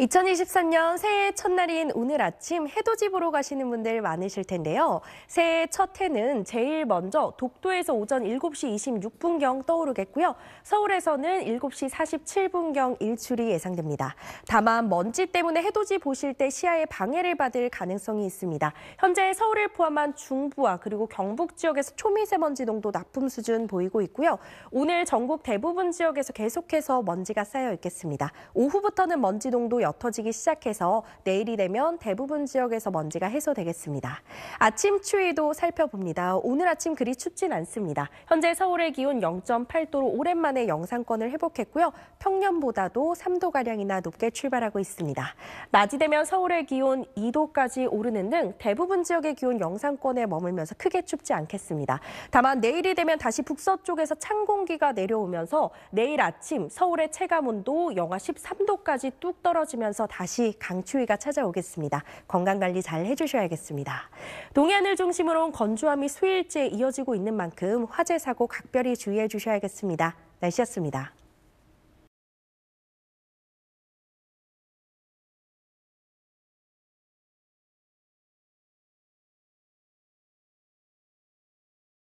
2023년 새해 첫날인 오늘 아침 해돋이보러 가시는 분들 많으실 텐데요. 새해 첫 해는 제일 먼저 독도에서 오전 7시 26분경 떠오르겠고요. 서울에서는 7시 47분경 일출이 예상됩니다. 다만 먼지 때문에 해돋이 보실 때 시야에 방해를 받을 가능성이 있습니다. 현재 서울을 포함한 중부와 그리고 경북 지역에서 초미세먼지 농도 나쁨 수준 보이고 있고요. 오늘 전국 대부분 지역에서 계속해서 먼지가 쌓여 있겠습니다. 오후부터는 먼지 농도 옅어지기 시작해서 내일이 되면 대부분 지역에서 먼지가 해소되겠습니다. 아침 추위도 살펴봅니다. 오늘 아침 그리 춥진 않습니다. 현재 서울의 기온 0.8도로 오랜만에 영상권을 회복했고요. 평년보다도 3도가량이나 높게 출발하고 있습니다. 낮이 되면 서울의 기온 2도까지 오르는 등 대부분 지역의 기온 영상권에 머물면서 크게 춥지 않겠습니다. 다만 내일이 되면 다시 북서쪽에서 찬 공기가 내려오면서 내일 아침 서울의 체감온도 영하 13도까지 뚝 떨어지 떨어지면서 다시 강추위가 찾아오겠습니다. 건강관리 잘 해주셔야겠습니다. 동해안을 중심으로 건조함이 수일째 이어지고 있는 만큼 화재 사고 각별히 주의해 주셔야겠습니다. 날씨였습니다.